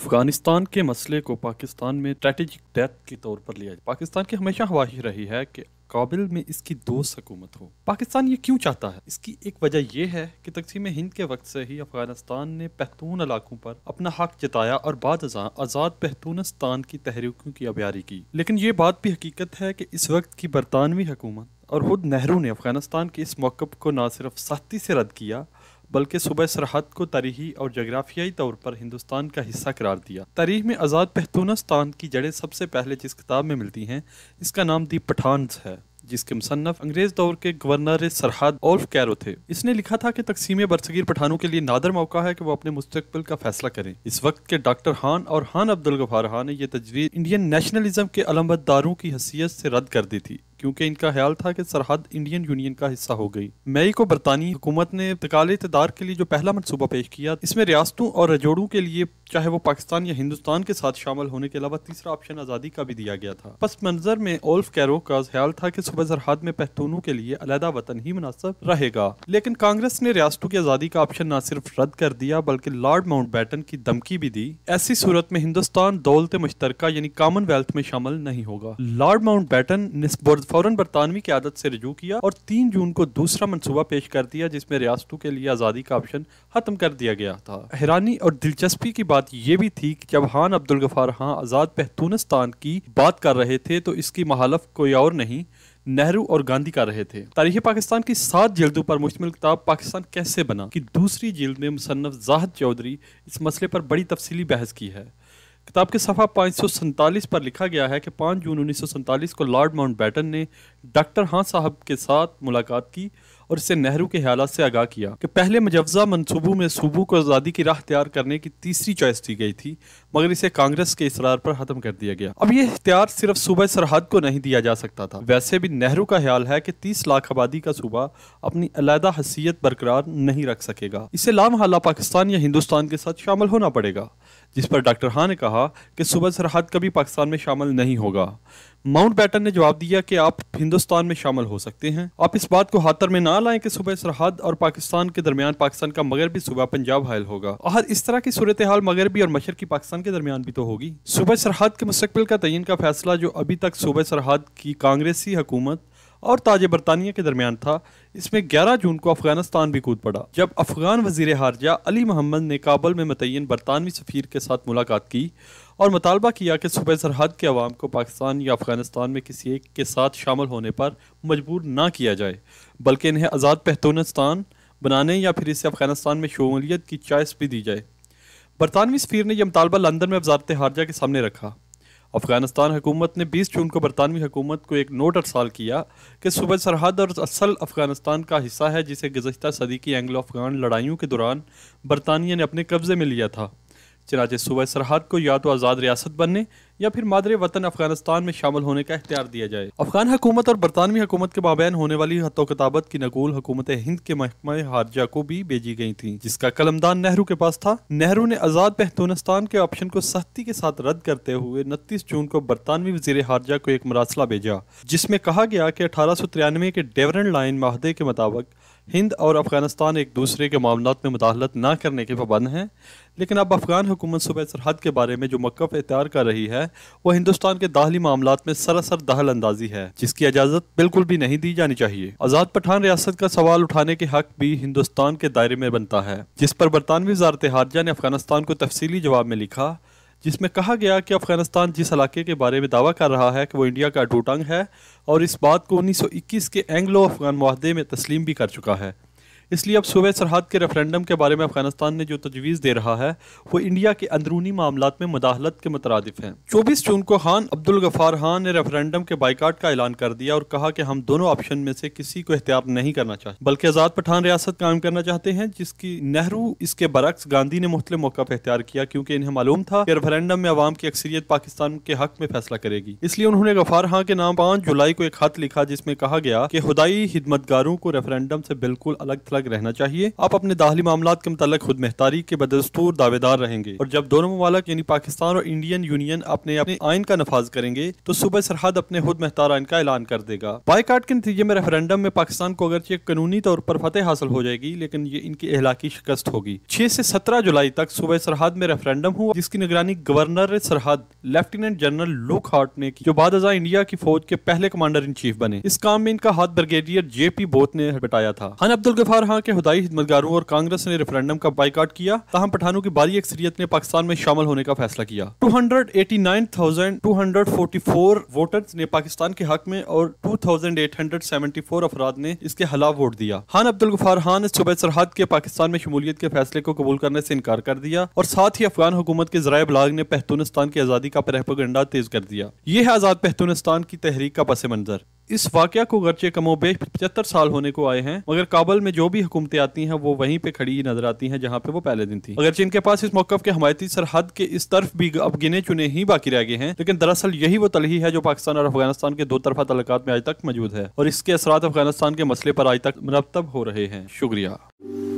अफगानिस्तान के मसले को पाकिस्तान में स्ट्रेटेजिक डेथ के तौर पर लिया जाए पाकिस्तान की हमेशा ख्वाहिश रही है कि काबिल में इसकी दो हुकूमत हो पाकिस्तान ये क्यों चाहता है इसकी एक वजह यह है कि तकसीम हिंद के वक्त से ही अफगानिस्तान ने पहतून इलाकों पर अपना हक जताया और बाद आज़ाद पहतूनस्तान की तहरीकों की अबियारी की लेकिन ये बात भी हकीकत है कि इस वक्त की बरतानवी हुकूमत और खुद नेहरू ने अफगानिस्तान के इस मौक़ को ना सिर्फ सख्ती से रद्द किया बल्कि सुबह सरहद को तारीखी और जगराफियाई तौर पर हिंदुस्तान का हिस्सा करार दिया तारीख में आज़ाद पहतूनस्तान की जड़ें सबसे पहले जिस किताब में मिलती हैं इसका नाम दी पठान है जिसके मुसन्फ अंग्रेज दौर के गवर्नर सरहद और कैरो थे इसने लिखा था कि तकसीम बरसगीर पठानों के लिए नादर मौका है कि वो अपने मुस्तबिल का फैसला करें इस वक्त के डॉक्टर हान और हान अब्दुल गफार हान ने यह तजवीज़ इंडियन नेशनलिज्म के अलमदारों की हैसियत से रद्द कर दी थी क्योंकि इनका ख्याल था कि सरहद इंडियन यूनियन का हिस्सा हो गई मई को बरतानी हुकूमत ने इंतकाल इतदार के लिए जो पहला मनसूबा पेश किया इसमें रियासतों और रजोड़ों के लिए चाहे वो पाकिस्तान या हिंदुस्तान के साथ शामिल होने के अलावा तीसरा ऑप्शन आज़ादी का भी दिया गया था पस मंजर में ओल्फ कैरो का ख्याल था कि सुबह सरहद में पहतूनों के लिए अलहदा वतन ही मुनासिब रहेगा लेकिन कांग्रेस ने रियासतों की आज़ादी का ऑप्शन न सिर्फ रद्द कर दिया बल्कि लॉर्ड माउंट बैटन की धमकी भी दी ऐसी सूरत में हिंदुस्तान दौलत मुश्तर यानी कॉमनवेल्थ में शामिल नहीं होगा लॉर्ड माउंट बैटन फौरन बरतानवी की आदत से रजू किया और तीन जून को दूसरा मनसूबा पेश कर दिया जिसमें रियासतों के लिए आज़ादी का ऑप्शन ख़त्म कर दिया गया था हैरानी और दिलचस्पी की बात यह भी थी कि जब हान अब्दुल गफार हाँ आज़ाद पहतूनस्तान की बात कर रहे थे तो इसकी महालफ कोई और नहीं नेहरू और गांधी कर रहे थे तारीख पाकिस्तान की सात जल्दों पर मुश्तमिल किताब पाकिस्तान कैसे बना की दूसरी जल्द में मुसनफ जाहद चौधरी इस मसले पर बड़ी तफसीली बहस की है किताब के सफ़ा पाँच पर लिखा गया है कि 5 जून उन्नीस को लॉर्ड माउंटबेटन ने डॉक्टर हाँ साहब के साथ मुलाकात की और इसे नेहरू के ख्याल से आगाह किया कि पहले मुजवजा मनसूबों में सूबों को आज़ादी की राह तैयार करने की तीसरी चॉइस दी गई थी मगर इसे कांग्रेस के इसरार पर ख़त्म कर दिया गया अब ये इख्तियार सिर्फ सूबह सरहद को नहीं दिया जा सकता था वैसे भी नेहरू का ख्याल है कि तीस लाख आबादी का सूबा अपनी अलहदा हसीियत बरकरार नहीं रख सकेगा इसे लामहला पाकिस्तान या हिंदुस्तान के साथ शामिल होना पड़ेगा जिस पर डॉक्टर हाँ ने कहा कि सुबह सरहद कभी पाकिस्तान में शामिल नहीं होगा माउंट बैटन ने जवाब दिया कि आप हिंदुस्तान में शामिल हो सकते हैं आप इस बात को हाथर में ना लाएं कि सुबह सरहद और पाकिस्तान के दरमियान पाकिस्तान का मगरबी सुबह पंजाब हायल होगा और इस तरह की सूरत हाल मगरबी और मशर की पाकिस्तान के दरमियान भी तो होगी सूबह सरहद के मुस्तबिल का तयन का फैसला जो अभी तक सुबह सरहद की कांग्रेसी हुकूमत और ताज बरतानिया के दरमियान था इसमें 11 जून को अफगानिस्तान भी कूद पड़ा जब अफगान वजीर हारजा अली मोहम्मद ने काबुल में मतयन बरतानवी सफ़ीर के साथ मुलाकात की और मतालबा किया कि सूबे सरहद के अवाम को पाकिस्तान या अफगानिस्तान में किसी एक के साथ शामिल होने पर मजबूर ना किया जाए बल्कि इन्हें आज़ाद पहतोनस्तान बनाने या फिर इसे अफगानिस्तान में शमूलियत की चॉइस भी दी जाए बरतानवी सफ़ीर ने यह मुतालबा लंदन में वजारत हारजा के सामने रखा अफगानिस्तान हुकूमत ने 20 जून को बरतानवी हुकूमत को एक नोट अरसाल किया कि सुबह सरहद और असल अफगानिस्तान का हिस्सा है जिसे गुजशत सदी की एंग्लो अफगान लड़ाइयों के दौरान बरतानिया ने अपने कब्ज़े में लिया था चनाचे सुबह सरहद को या तो आज़ाद रियासत बनने या फिर मादरे वतन अफगानिस्तान में शामिल होने का इख्तियार दिया जाए अफगान हुकूमत और बरतानवी हुकूमत के बाबैन होने वाली कताबत की नकूल हुकूमत हिंद के महकमा हारजा को भी भेजी गई थी जिसका कलमदान नेहरू के पास था नेहरू ने आजाद पहतूनस्तान के ऑप्शन को सख्ती के साथ रद्द करते हुए उनतीस जून को बरतानवी वजीर हारजा को एक मरासला भेजा जिसमें कहा गया कि अठारह सौ तिरानवे के डेवरन लाइन माहदे के मुताबिक हिंद और अफगानिस्तान एक दूसरे के मामला में मुदाहलत ना करने के पाबंद हैं लेकिन अब अफगान हुकूमत सूबे सरहद के बारे में जो मकफ़ इख्तियार कर रही है वो हिंदुस्तान के दाहली मामला में सरासर दहल अंदाजी है जिसकी इजाजत बिल्कुल भी नहीं दी जानी चाहिए आजाद पठान रियासत का सवाल उठाने के हक भी हिंदुस्तान के दायरे में बनता है जिस पर बरतानवी वजारत हारजा ने अफगानिस्तान को तफसीली जवाब में लिखा जिसमें कहा गया कि अफगानिस्तान जिस इलाके के बारे में दावा कर रहा है कि वो इंडिया का टूटंग है और इस बात को 1921 के एंग्लो अफगान माहदे में तस्लीम भी कर चुका है इसलिए अब सुबह सरहद के रेफरेंडम के बारे में अफगानिस्तान ने जो तजवीज़ दे रहा है वो इंडिया के अंदरूनी मामला में मुदाहलत के मुतरद हैं चौबीस जून को खान अब्दुल गफ़ार खान ने रेफरेंडम के बाइकाट का ऐलान कर दिया और कहा कि हम दोनों ऑप्शन में से किसी को एहतियात नहीं करना चाहते बल्कि आज़ाद पठान रियासत कायम करना चाहते हैं जिसकी नेहरू इसके बरक्स गांधी ने मुख्तु मौका अख्तियार किया क्योंकि इन्हें मालूम था कि रेफरेंडम में आवाम की अक्सरियत पाकिस्तान के हक में फैसला करेगी इसलिए उन्होंने गफार खां के नाम पाँच जुलाई को एक खत लिखा जिसमें कहा गया कि खुदाई हिदमतगारों को रेफरेंडम से बिल्कुल अलग थलग मुतलक रहना चाहिए आप अपने दाखिली मामला के मुतल खुद महतारी के बदस्तूर दावेदार रहेंगे और जब दोनों ममालक यानी पाकिस्तान और इंडियन यूनियन अपने अपने आइन का नफाज करेंगे तो सूबे सरहद अपने खुद महतार आइन का ऐलान कर देगा बाईकाट के नतीजे में रेफरेंडम में पाकिस्तान को अगरचे कानूनी तौर पर फतेह हासिल हो जाएगी लेकिन ये इनकी अहलाकी शिकस्त होगी छह से सत्रह जुलाई तक सूबे सरहद में रेफरेंडम हुआ जिसकी निगरानी गवर्नर सरहद लेफ्टिनेंट जनरल लूक हार्ट ने की जो बाद इंडिया की फौज के पहले कमांडर इन चीफ बने इस काम में इनका हाथ ब्रिगेडियर जे पी बोथ ने बटाया था हन अब्दुल गफार तरह के हदाई खिदमतगारों और कांग्रेस ने रेफरेंडम का बाइकाट किया तहम पठानों की बारी अक्सरियत ने पाकिस्तान में शामिल होने का फैसला किया two two hundred hundred eighty nine thousand forty four voters ने पाकिस्तान के हक में और two thousand eight hundred seventy four अफराद ने इसके खिलाफ वोट दिया हान अब्दुल गफार खान ने सुबह सरहद के पाकिस्तान में शमूलियत के फैसले को कबूल करने से इनकार कर दिया और साथ ही अफगान हुकूमत के जराय बलाग ने पहतूनिस्तान की आज़ादी का प्रहपगंडा तेज कर दिया यह है आज़ाद पहतूनिस्तान की तहरीक का पस मंजर इस वाक्य को गरचे कमोबेश पचहत्तर साल होने को आए हैं मगर काबल में जो भी हुकूमतें आती हैं वो वहीं पे खड़ी नजर आती हैं जहाँ पे वो पहले दिन थी अगर चीन के पास इस मौकफ के हमायती सरहद के इस तरफ भी अब गिने चुने ही बाकी रह गए हैं लेकिन दरअसल यही वो तलही है जो पाकिस्तान और अफगानिस्तान के दो तरफा तलक में आज तक मौजूद है और इसके असरा अफगानिस्तान के मसले पर आज तक मरतब हो रहे हैं शुक्रिया